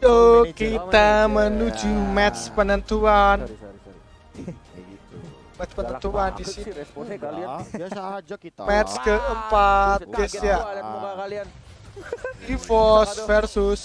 Yo, oh, kita menuju match penentuan. Gitu. Match penentuan di sini. biasa aja kita. Match keempat, guys ya. Evos versus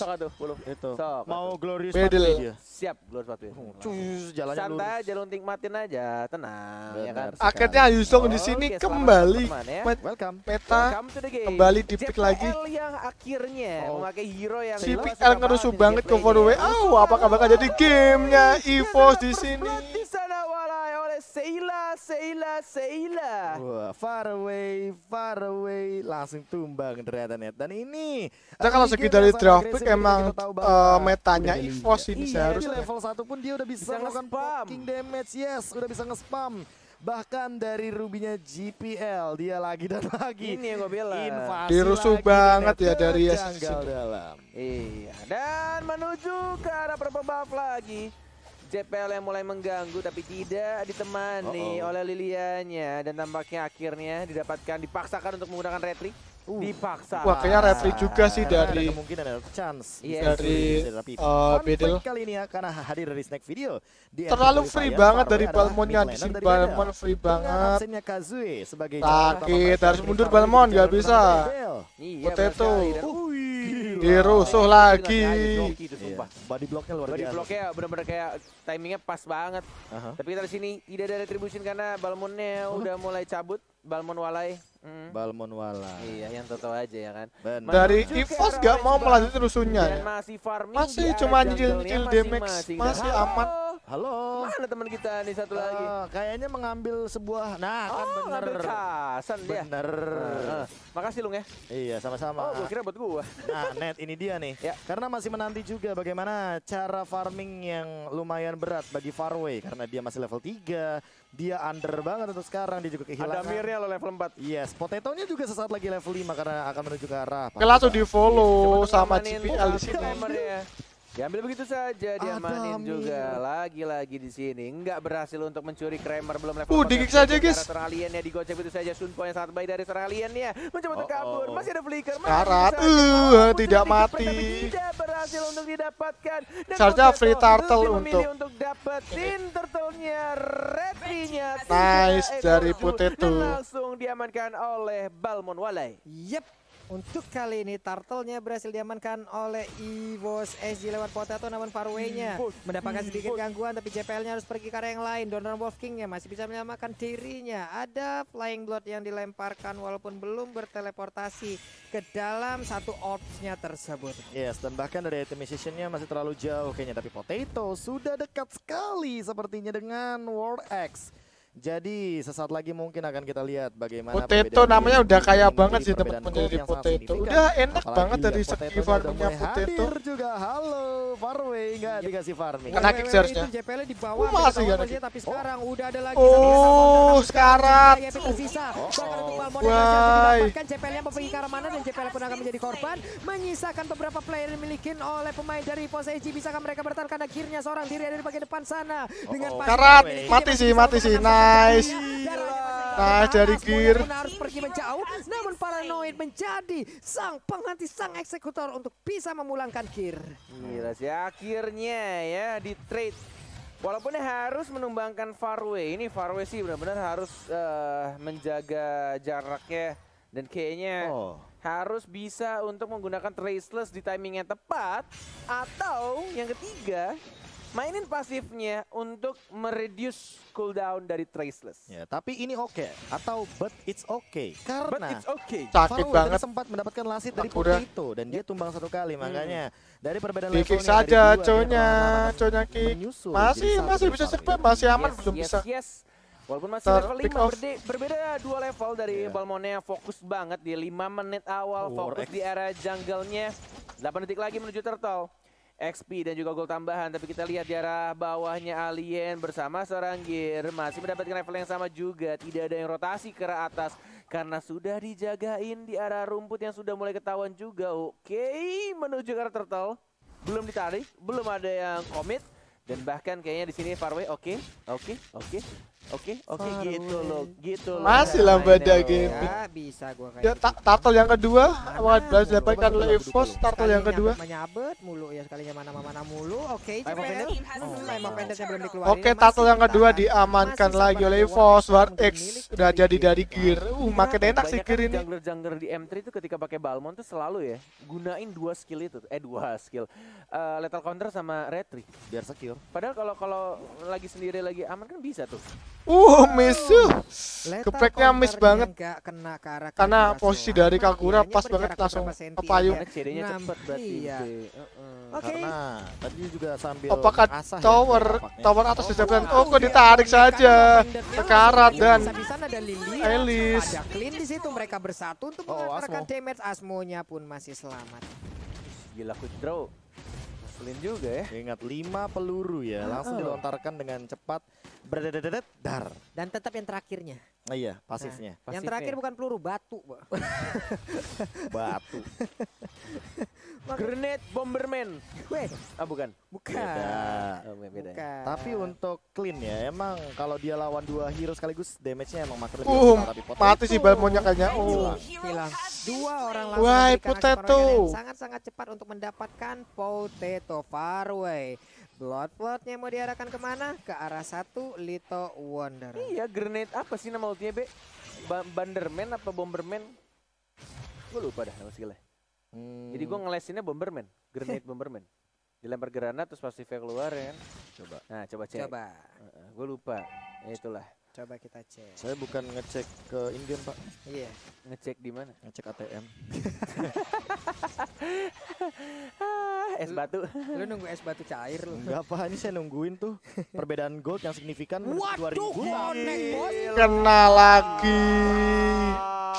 itu. Mau glory Bedil. Siap Glory mati. Oh, Cus jalannya Santai aja nikmatin aja, tenang ya kan? Akhirnya Ayusong di sini kembali. Ya. Welcome. Peta kembali pick lagi. yang akhirnya oh. memakai hero yang Si PL ngerusuh banget ke forward ya. Wow, apakah bakal jadi gamenya Evos di sini? Seila, Seila, Seila. Wah, far away, far away, langsung tumbang ternyata net. Dan ini Nah, kalau segi dari draft pick emang uh, metanya EVOS ini iya, seharusnya. Di level 1 pun dia udah bisa, bisa melakukan poking damage. Yes, udah bisa nge-spam. Bahkan dari rubinya GPL dia lagi dan lagi. Ini yang gue bilang. Di Dirusuh banget ya dari Yesus. dalam. Iya. Dan menuju ke arah purple buff lagi. JPL yang mulai mengganggu tapi tidak ditemani uh -oh. oleh Lilianya dan tampaknya akhirnya didapatkan dipaksakan untuk menggunakan retri Uh. Dipaksa. Wah, kayaknya retri juga sih dari ada kemungkinan ada chance yes. Iya, dari uh, Bedel kali ini ya karena hadir dari snack video. Di Terlalu free saya, banget dari Balmonnya di sini Balmon free banget. Sakit harus mundur Balmon nggak bisa. Iya, Potato. Uh. Dirusuh iya, lagi. Iya, iya, gitu, body bloknya luar biasa. Body bloknya, benar-benar kayak timingnya pas banget. Tapi kita di sini tidak ada retribution karena Balmonnya udah mulai cabut. Balmon Walai. Mm. Balmon Walai. Iya, yang tetap aja ya kan. Dari Ivos gak mau melanjutkan rusuhnya. Masih farming. Masih cuma nyicil-nyicil damage. Masih, amat. Halo. Mana teman kita nih satu uh, lagi? Kayaknya mengambil sebuah. Nah, oh, kan bener. casan dia. Bener. Uh, makasih lu ya. Iya, sama-sama. Oh, gue kira buat gua. Nah, net ini dia nih. ya. Karena masih menanti juga bagaimana cara farming yang lumayan berat bagi Farway karena dia masih level 3, dia under banget untuk sekarang dia juga kehilangan. Ada mirnya lo level 4. Yes, potetonya juga sesaat lagi level 5 karena akan menuju ke arah. Langsung di-follow sama CPL di sini. Diambil ya, begitu saja, diamanin juga lagi-lagi di sini. Enggak berhasil untuk mencuri Kramer belum level. Uh, digigit saja, guys. Seraliennya digocek begitu saja. yang sangat baik dari Seraliennya. Mencoba untuk oh, oh. kabur, masih ada flicker. karat uh, eh, tidak mati. Tidak berhasil untuk didapatkan. Seharusnya free turtle untuk untuk dapetin turtlenya nya Nice dari Potato. Langsung diamankan oleh Balmon Walai. Yep. Untuk kali ini turtle-nya berhasil diamankan oleh Evos SG lewat Potato namun Farway-nya hmm, mendapatkan hmm, sedikit gangguan tapi JPL-nya harus pergi ke arah yang lain. Donor Wolf King-nya masih bisa menyamakan dirinya. Ada Flying Blood yang dilemparkan walaupun belum berteleportasi ke dalam satu orbs-nya tersebut. Yes, dan bahkan dari item nya masih terlalu jauh kayaknya tapi Potato sudah dekat sekali sepertinya dengan World X. Jadi sesaat lagi mungkin akan kita lihat bagaimana Potato namanya udah kaya banget sih tempat menjadi Potato. Udah enak Apalagi banget dari segi farmingnya Potato. juga halo Farway enggak dikasih farming. Kena kick seharusnya. JPL di bawah masih enggak ada tapi sekarang udah ada lagi Oh, sekarat. Wah. jpl yang pergi ke arah mana dan JPL pun akan menjadi korban menyisakan beberapa player yang dimiliki oleh pemain dari pos Poseji bisakah mereka bertahan karena akhirnya seorang diri ada di bagian depan sana dengan Karat mati sih mati sih. Nah, Iya, nice Nah dari Gear harus pergi menjauh namun paranoid menjadi sang penghenti, sang eksekutor untuk bisa memulangkan Gear. Gila sih akhirnya ya di trade Walaupun harus menumbangkan Farway, ini Farway sih benar-benar harus uh, menjaga jaraknya dan kayaknya oh. harus bisa untuk menggunakan Traceless di timing yang tepat atau yang ketiga Mainin pasifnya untuk mereduce cooldown dari Traceless. Ya, tapi ini oke okay. atau but it's okay karena but it's okay. Sakit banget sempat mendapatkan lasit dari Udah. itu dan dia ya. tumbang satu kali hmm. makanya dari perbedaan levelnya saja coynya conya kick. masih masih bisa survive, masih aman yes, belum yes, bisa. Yes. Walaupun masih Ter level 5, berde berbeda dua level dari yeah. Balmonea fokus banget di 5 menit awal, War fokus X. di area jungle-nya. 8 detik lagi menuju Turtle. XP dan juga gol tambahan. Tapi kita lihat di arah bawahnya Alien bersama seorang gear masih mendapatkan level yang sama juga. Tidak ada yang rotasi ke arah atas karena sudah dijagain di arah rumput yang sudah mulai ketahuan juga. Oke, menuju ke arah turtle. Belum ditarik, belum ada yang komit dan bahkan kayaknya di sini Farway oke, oke, oke. Oke, oke gitu loh, gitu loh. Masih lah beda game. Ya, bisa gua kayak. Ya, gitu. ta yang kedua, awal belas dapatkan oleh Evos, yang kedua. Menyabet mulu ya sekalinya mana-mana mulu. Oke, itu oh, Oke, tato yang kedua diamankan lagi oleh Evos War X udah jadi dari gear. Nah, uh, makin enak sih gear ini. Jungler-jungler di M3 itu ketika pakai Balmon tuh selalu ya gunain dua skill itu, eh dua skill. Uh, lethal counter sama Retri, biar secure. Padahal kalau kalau lagi sendiri lagi aman kan bisa tuh. Uh, miss. Kepreknya miss banget. Kena ke Karena posisi ya. dari Kagura pas banget langsung payung. Ya. Kan jadinya cepat berarti. Iya. Oke. Karena tadi juga sambil Apakah ya, tower tower atas oh, disiapkan? Oh, kok iya. ditarik kan saja. Sekarat dan Elis. Ada clean di situ mereka bersatu untuk oh, mengatakan damage Asmonya pun masih selamat. Gila quick Clean juga ya. Ingat, lima peluru ya. Ah, langsung oh. dilontarkan dengan cepat. Berdedet dar. Dan tetap yang terakhirnya. Oh, iya, pasifnya. Nah, pasifnya. Yang terakhir bukan peluru, batu. batu. Grenade Bomberman. Weh. Ah bukan. Bukan. Beda. Oh, beda. Bukan. Tapi untuk clean ya, emang kalau dia lawan dua hero sekaligus damage-nya emang makin lebih uh, besar, tapi mati sih balmonnya kayaknya. Oh. Hilang. Dua orang langsung Wah, potato. Sangat-sangat cepat untuk mendapatkan potato farway. Blood Bloodnya mau diarahkan kemana? Ke arah satu Lito Wonder. Iya, grenade apa sih nama ultinya, Be? Ba Banderman apa Bomberman? Gue lupa dah nama skillnya. Hmm. Jadi gue ngelesinnya Bomberman, grenade Bomberman. Dilempar granat terus pasifnya keluar ya kan? Coba. Nah coba cek. Coba. Uh, gue lupa. Ya, itulah. Coba kita cek. Saya bukan ngecek ke Indian Pak. Iya. Yeah. Ngecek di mana? Ngecek ATM. es batu. Lu, nunggu es batu cair lu. Enggak apa, ini saya nungguin tuh perbedaan gold yang signifikan Waduh, ribu, Waduh, Kena lagi.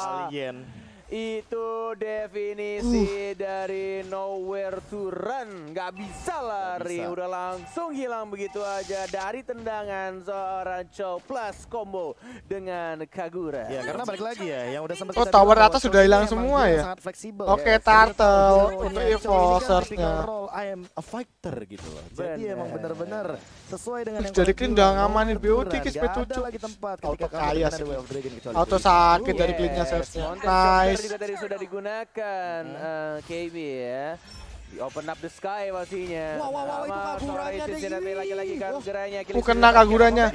Alien. Itu definisi uh. dari nowhere to run. nggak bisa lari, bisa. udah langsung hilang begitu aja dari tendangan seorang Chow Plus combo dengan Kagura. Ya, karena balik lagi ya, yang udah sempat Oh, tower atas sudah hilang semua ya. Oke, okay, iya, turtle untuk enforcernya. I am a fighter gitu loh. Jadi emang bener-bener sesuai dengan yang jadi clean udah ngamanin BOD ke SP7 auto kaya sih auto sakit iya. dari cleannya seharusnya nice dari sudah digunakan mm-hmm. eh, KB ya di open up the sky pastinya wow wow wow itu kaguranya deh ini lagi-lagi kagurannya bukan kaguranya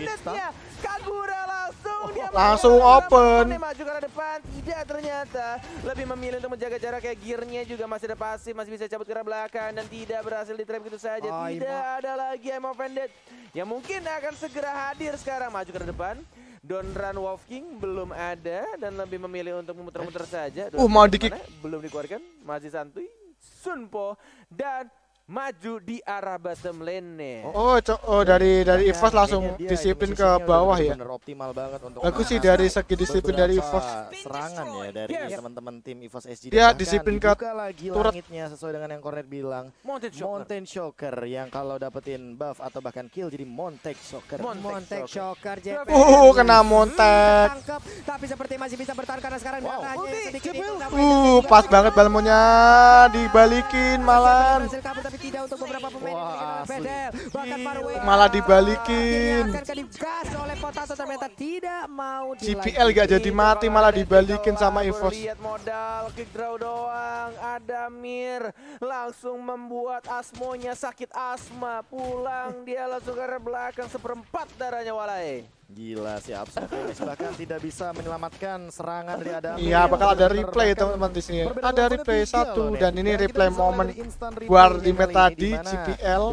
Langsung iya, open. Maju ke depan, tidak ternyata. Lebih memilih untuk menjaga jarak kayak Gearnya juga masih ada pasif, masih bisa cabut ke arah belakang. Dan tidak berhasil di trap gitu saja. Oh, tidak ada lagi I'm offended. Yang mungkin akan segera hadir sekarang. Maju ke depan. Don Run Wolf King belum ada dan lebih memilih untuk memutar-mutar saja. uh, mau dikit Belum dikeluarkan, masih santuy. Sunpo dan maju di arah bottom lane Oh, oh, oh dari iya, dari Evos iya. langsung disiplin ke bawah ya. Aku optimal banget untuk Bagus sih dari segi disiplin dari Evos. Serangan ya dari yes. teman-teman tim Evos SG. Dia disiplin ke lagi turut. langitnya sesuai dengan yang Cornet bilang. Mountain Shocker. Mountain Shocker yang kalau dapetin buff atau bahkan kill jadi Montek Shocker. Montek Shocker. Uh, kena Montek. Tapi seperti masih bisa bertahan karena sekarang wow. Uh, pas banget balmonya dibalikin malam tidak untuk beberapa pemain Wah, yang Bahkan iya. Marway malah dibalikin. oleh Potato ternyata tidak mau CPL gak jadi mati malah dibalikin sama Evos. Lihat modal kick draw doang. Mir langsung membuat asmonya sakit asma. Pulang dia langsung ke belakang seperempat darahnya Walai. Gila si absolut bahkan tidak bisa menyelamatkan serangan dari Adam. Iya, iya bakal ada replay teman-teman di sini. Ada replay satu dan ini replay momen war di meta di cpl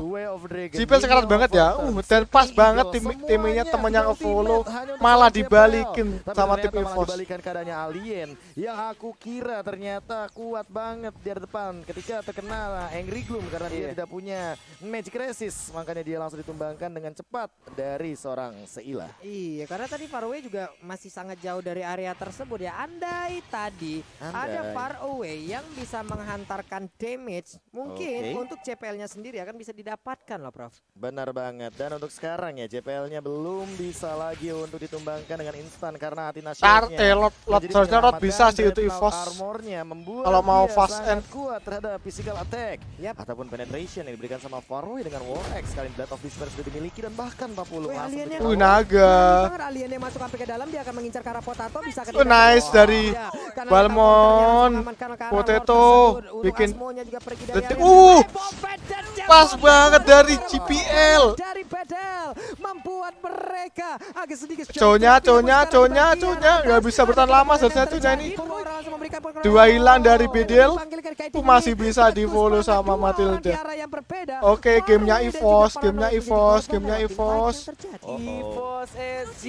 cpl sekarat banget ya. Uh, dan pas iya, banget tim timnya temannya follow malah dibalikin sama tim Evos. Dibalikan keadaannya Alien ya aku kira ternyata kuat banget di depan ketika terkena Angry Gloom karena dia iya. tidak punya Magic Resist makanya dia langsung ditumbangkan dengan cepat dari seorang Seila. Iya, karena tadi away juga masih sangat jauh dari area tersebut ya. Andai tadi Andai. ada away yang bisa menghantarkan damage, mungkin okay. untuk cpl nya sendiri akan bisa didapatkan loh, Prof. Benar banget. Dan untuk sekarang ya, cpl nya belum bisa lagi untuk ditumbangkan dengan instan karena hati nasionalnya. nya Eh, lot, lot, seharusnya lot bisa sih itu EVOS. Armornya kalau mau fast and kuat terhadap physical attack yep. ataupun penetration yang diberikan sama away dengan War X kali Blood of Disperse dimiliki dan bahkan 40 Wih, naga. Iya. nice dari iya, Balmon. Potato bikin detik uh pas banget dari GPL. Dari Bedel membuat mereka iya, nggak bisa bertahan lama seharusnya nah, conya ini. Dua hilang dari Bedel. Masih bisa di follow sama Matilda. Oke, okay, gamenya EVOS, gamenya EVOS, gamenya EVOS. EVOS SSG.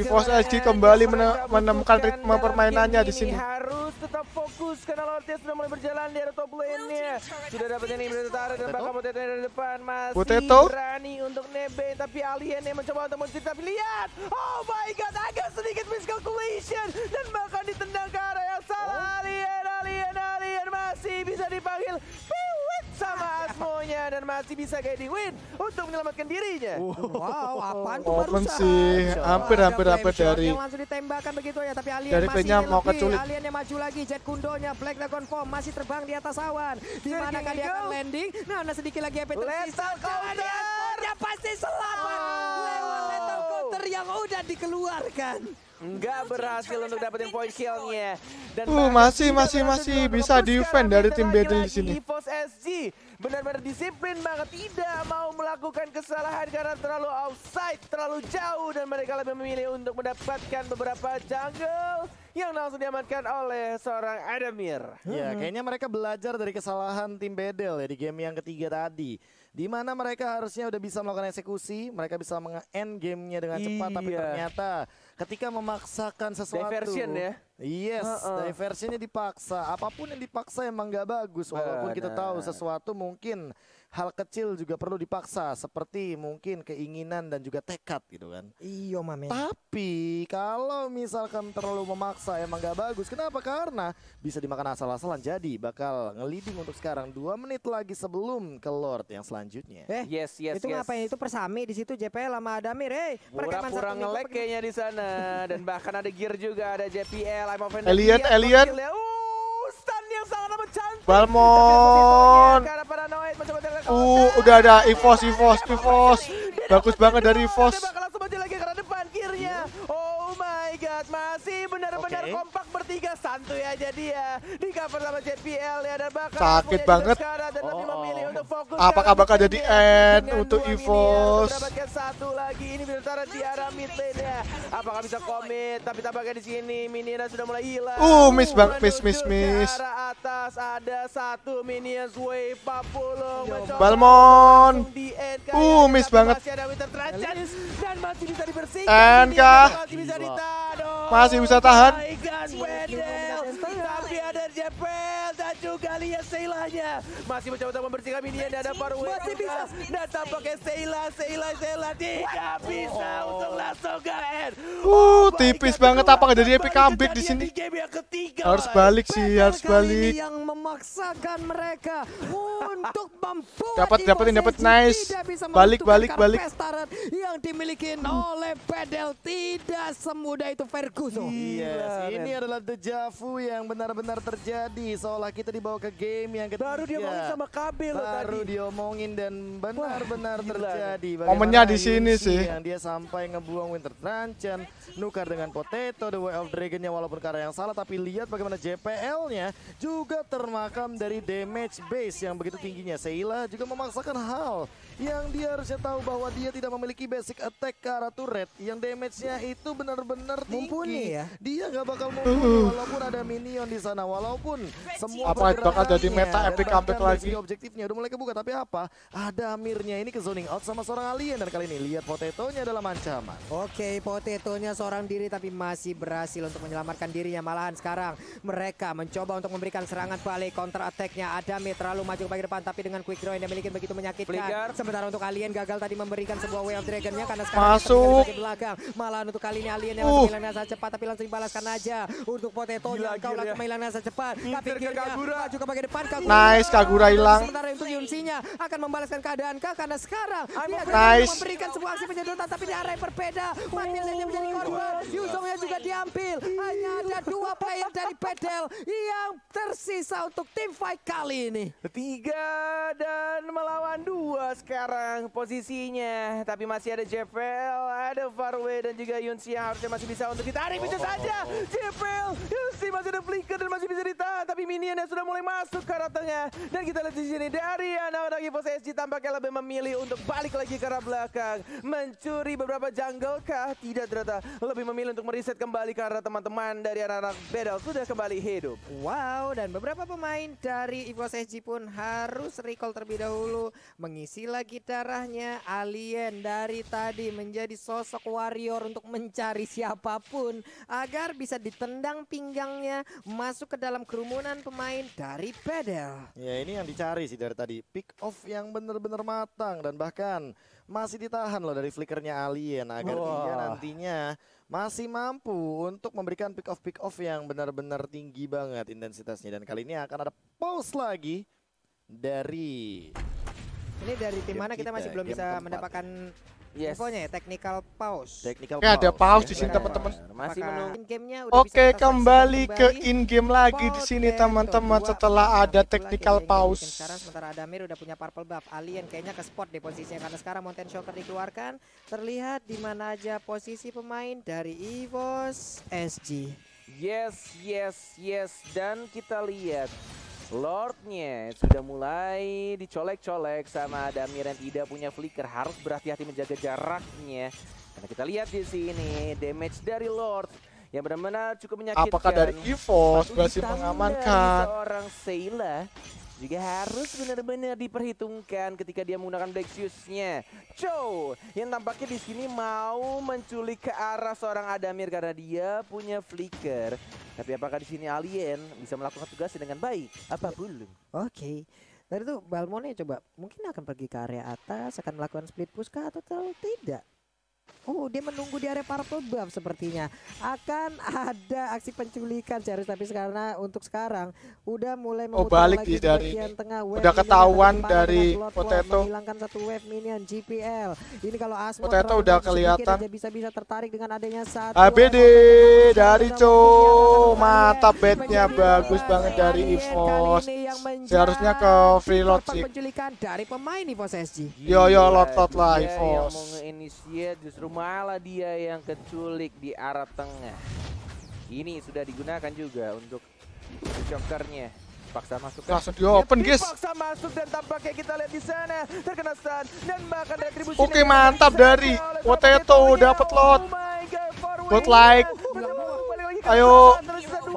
EVOS SSG kembali mene menemukan ritme permainannya di sini. Harus tetap fokus karena Lortia sudah mulai berjalan di arah top lane-nya. Sudah dapat ini dari Tara dan bakal Potato dari depan masih Potato. berani untuk nebe tapi alien yang mencoba untuk mencuri tapi lihat. Oh my god agak sedikit miscalculation dan bahkan ditendang ke arah oh. yang salah. Alien, alien, alien masih bisa dipanggil. Piu sama Asmonya dan masih bisa guiding win untuk menyelamatkan dirinya. Wow, apaan tuh barusan? sih, hampir-hampir hampir dari langsung ditembakkan begitu ya, tapi Alien dari masih mau keculit. Aliennya maju lagi, Jet Kundonya, Black Dragon Form masih terbang di atas awan. Di mana kali akan landing? Nah, nah sedikit lagi Epic Lethal Counter! Dia pasti selamat! Oh yang udah dikeluarkan. Enggak berhasil untuk dapetin point killnya. Dan uh, masih masih masih bisa defend dari tim Battle di sini. SG benar-benar disiplin banget tidak mau melakukan kesalahan karena terlalu outside, terlalu jauh dan mereka lebih memilih untuk mendapatkan beberapa jungle yang langsung diamankan oleh seorang Adamir. Ya, kayaknya mereka belajar dari kesalahan tim Bedel ya di game yang ketiga tadi di mana mereka harusnya udah bisa melakukan eksekusi, mereka bisa meng-end gamenya dengan cepat, iya. tapi ternyata ketika memaksakan sesuatu, diversion ya, yes, uh -uh. diversionnya dipaksa, apapun yang dipaksa emang nggak bagus, nah, walaupun uh, nah. kita tahu nah, nah. sesuatu mungkin hal kecil juga perlu dipaksa seperti mungkin keinginan dan juga tekad gitu kan. Iya mami. Ya. Tapi kalau misalkan terlalu memaksa emang gak bagus. Kenapa? Karena bisa dimakan asal-asalan jadi bakal ngeliding untuk sekarang dua menit lagi sebelum ke Lord yang selanjutnya. Eh, yes yes. Itu yes. ngapain itu persami di situ JPL sama Adamir. Eh, hey, pura-pura ngelek kayaknya di sana dan bahkan ada gear juga ada JPL. I'm Alien, iya, Alien. Uh, yang sangat Balmon. Uh, udah ada Evos, Evos, Evos. Bagus banget dari Evos. Bakal langsung maju lagi ke depan kirinya. Oh, god, masih benar-benar okay. kompak bertiga santuy aja dia. Di cover sama JPL ya dan bakal sakit banget. oh. oh. Apakah bakal jadi end untuk Evos? Mendapatkan satu lagi ini bintara di arah mid lane ya. Apakah bisa komit? Tapi tampaknya di sini minion sudah mulai hilang. Uh, miss bang, miss miss miss. Ke arah atas ada satu minion wave 40 Balmon. Di end. Uh, miss banget. NK. Masih bisa tahan. Jepel dan juga Lia Seilanya. Masih mencoba membersihkan minion dan ada baru Masih bisa. Dan tampaknya Seila, Seila, Seila tidak bisa untuk langsung gaen. Uh, oh tipis banget apa jadi epic comeback di sini. Harus balik sih, harus balik. Yang memaksakan mereka untuk membuat dapat ini dapat nice. Balik balik balik. Yang dimiliki oleh Pedel tidak semudah itu Ferguson. Iya, ini adalah dejavu yang benar-benar terjadi terjadi seolah kita dibawa ke game yang ketiga. Baru diomongin sama KB loh Baru tadi. Baru diomongin dan benar-benar terjadi. Ya. Momennya di sini sih. Yang dia sampai ngebuang Winter Trancen, nukar dengan Potato, The Way of Dragonnya walaupun karena yang salah tapi lihat bagaimana JPL-nya juga termakam dari damage base yang begitu tingginya. Seila juga memaksakan hal yang dia harusnya tahu bahwa dia tidak memiliki basic attack ke arah turret yang damage-nya itu benar-benar tinggi. Mumpuni ya. Dia nggak bakal uh. mumpuni walaupun ada minion di sana walaupun semua apa bakal jadi meta epic comeback lagi. Objektifnya udah mulai kebuka tapi apa? Ada Amirnya ini ke zoning out sama seorang alien dan kali ini lihat potetonya dalam ancaman. Oke, okay, potetonya seorang diri tapi masih berhasil untuk menyelamatkan dirinya malahan sekarang mereka mencoba untuk memberikan serangan balik counter attack-nya Mir terlalu maju ke bagian depan tapi dengan quick draw yang dia miliki begitu menyakitkan. Flicker sementara untuk Alien gagal tadi memberikan sebuah way of dragonnya karena sekarang masuk ke belakang. Malahan untuk kali ini Alien yang uh. hilang nasa cepat tapi langsung dibalaskan aja. Untuk Potato Gila, kau langsung hilang saat cepat. Tapi kagura juga juga depan Kagura. Nice Kagura hilang. Yunsinya akan membalaskan keadaan kah karena sekarang I'm dia nice. memberikan sebuah aksi penyedotan tapi di arah yang berbeda. Matilda menjadi korban. Yusongnya juga diambil. Hanya ada dua player dari Pedel yang tersisa untuk tim fight kali ini. Tiga dan melawan dua sekarang posisinya. Tapi masih ada JPL, ada Farway dan juga Yunsi yang harusnya masih bisa untuk ditarik. Bisa saja JPL, Yunsi masih ada flicker dan masih bisa ditahan. Tapi Minion yang sudah mulai masuk ke arah tengah. Dan kita lihat di sini dari Iya, Nawan Ogipo SG tampaknya lebih memilih untuk balik lagi ke arah belakang. Mencuri beberapa jungle kah? Tidak ternyata. Lebih memilih untuk meriset kembali karena teman-teman dari anak-anak Bedel sudah kembali hidup. Wow, dan beberapa pemain dari Ivo SG pun harus recall terlebih dahulu. Mengisi lagi darahnya alien dari tadi menjadi sosok warrior untuk mencari siapapun. Agar bisa ditendang pinggangnya masuk ke dalam kerumunan pemain dari Bedel. Ya, ini yang dicari sih dari tadi tadi pick off yang benar-benar matang dan bahkan masih ditahan loh dari flickernya alien agar wow. dia nantinya masih mampu untuk memberikan pick off pick off yang benar-benar tinggi banget intensitasnya dan kali ini akan ada pause lagi dari ini dari tim mana kita, kita masih ya, belum bisa mendapatkan Yes. Infonya ya, technical pause. Technical pause. Ya, ada pause di sini teman-teman. Masih menunggu. Oke, kembali ke in game lagi di sini teman-teman setelah ada technical pause. Sekarang sementara Damir udah punya purple buff. Alien kayaknya ke spot deh posisinya karena sekarang Mountain Shocker dikeluarkan. Terlihat di mana aja posisi pemain dari Evos SG. Yes, yes, yes. Dan kita lihat Lordnya sudah mulai dicolek-colek sama Damir yang tidak punya flicker. Harus berhati-hati menjaga jaraknya. Karena kita lihat di sini damage dari Lord yang benar-benar cukup menyakitkan. Apakah dari Evos masih mengamankan? Orang Seila juga harus benar-benar diperhitungkan ketika dia menggunakan Black Shoes-nya. Chow yang tampaknya di sini mau menculik ke arah seorang Adamir karena dia punya flicker. Tapi apakah di sini alien bisa melakukan tugasnya dengan baik? Apa ya. belum? Oke. Okay. Nah, tuh tuh Balmone coba mungkin akan pergi ke area atas, akan melakukan split push kah atau tidak? Oh, dia menunggu di area purple buff sepertinya. Akan ada aksi penculikan Ceres tapi karena untuk sekarang udah mulai oh, balik lagi dari tengah. Wave udah ketahuan dari Potato. Menghilangkan satu wave minion GPL. Ini kalau Asmo Potato udah kelihatan bisa-bisa tertarik dengan adanya satu. ABD dari Co mata bednya bagus banget dari Evos. Seharusnya ke free lot sih. Penculikan dari pemain Evos SG. Yo yo iya, lotot lah Evos malah dia yang keculik di arah tengah. Ini sudah digunakan juga untuk jokernya. Paksa masuk. Langsung di open, guys. Paksa masuk dan tampaknya kita lihat di sana terkena stun dan bahkan retribusi. Oke, okay, mantap dari Woteto dapat oh lot. Good like. Ayo,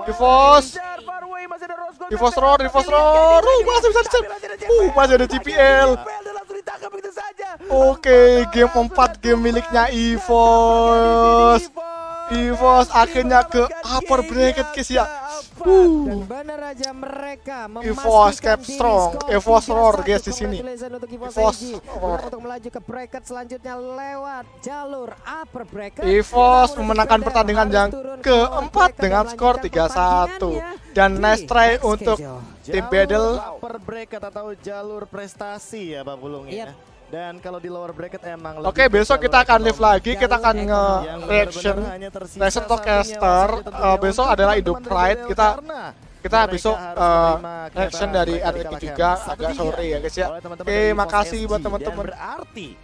Divos. Divos roar, Divos roar. Uh, masih bisa dicap. Uh, masih ada GPL. Oke, game 4 game miliknya Evos. Evos akhirnya ke upper bracket guys ya. Uh. Evos cap strong, Evos roar guys di sini. Evos roar untuk melaju ke bracket selanjutnya lewat jalur upper bracket. Evos memenangkan pertandingan yang keempat dengan skor 3-1 dan nice try untuk tim Battle upper bracket atau jalur prestasi ya Pak Bulung ya. Iya. Dan kalau di lower bracket emang Oke, okay, besok kita akan live lagi, kita akan nge reaction eh, eh, reaction Caster. Uh, besok adalah Indo Pride, kita kita besok uh, reaction dari RTP juga agak sore ya guys ya. Oke, makasih buat teman-teman.